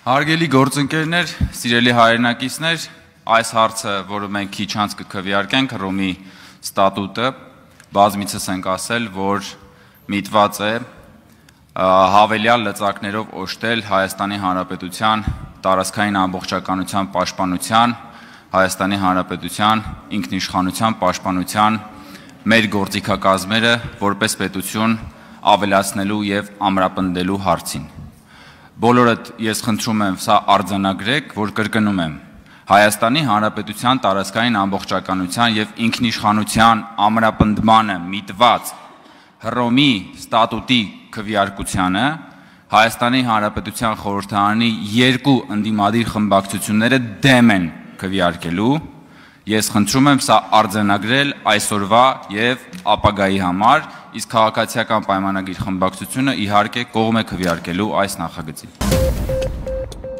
Հարգելի գործընկերներ, սիրելի հայրենակիցներ, այս հարցը, որը մենք քիչ անց կքվեարկենք Ռոմի ստատուտը, բազմիցս ենք ասել, որ միտված է հավելյալ լծակներով օժտել Հայաստանի Հանրապետության տարածքային ամբողջականության պաշտպանության, Հայաստանի Հանրապետության ինքնիշխանության պաշտպանության մեր գործիքակազմերը որպես պետություն ավելացնելու եւ ամրապնդելու հարցին բոլորդ ես խնդրում եմ սա արձանագրեք, որ կրկնում եմ, Հայաստանի Հանրապետության տարածքային ամբողջականության եւ ինքնիշխանության ամրապնդմանը միտված Հռոմի ստատուտի քվեարկությանը Հայաստանի Հանրապետության խորհրդարանի երկու ընդդիմադիր խմբակցությունները դեմ են քվեարկելու Ես խնդրում եմ սա արձանագրել այսօրվա եւ ապագայի համար, իսկ քաղաքացիական պայմանագիր խմբակցությունը իհարկե կողմ է քվեարկելու այս նախագծին։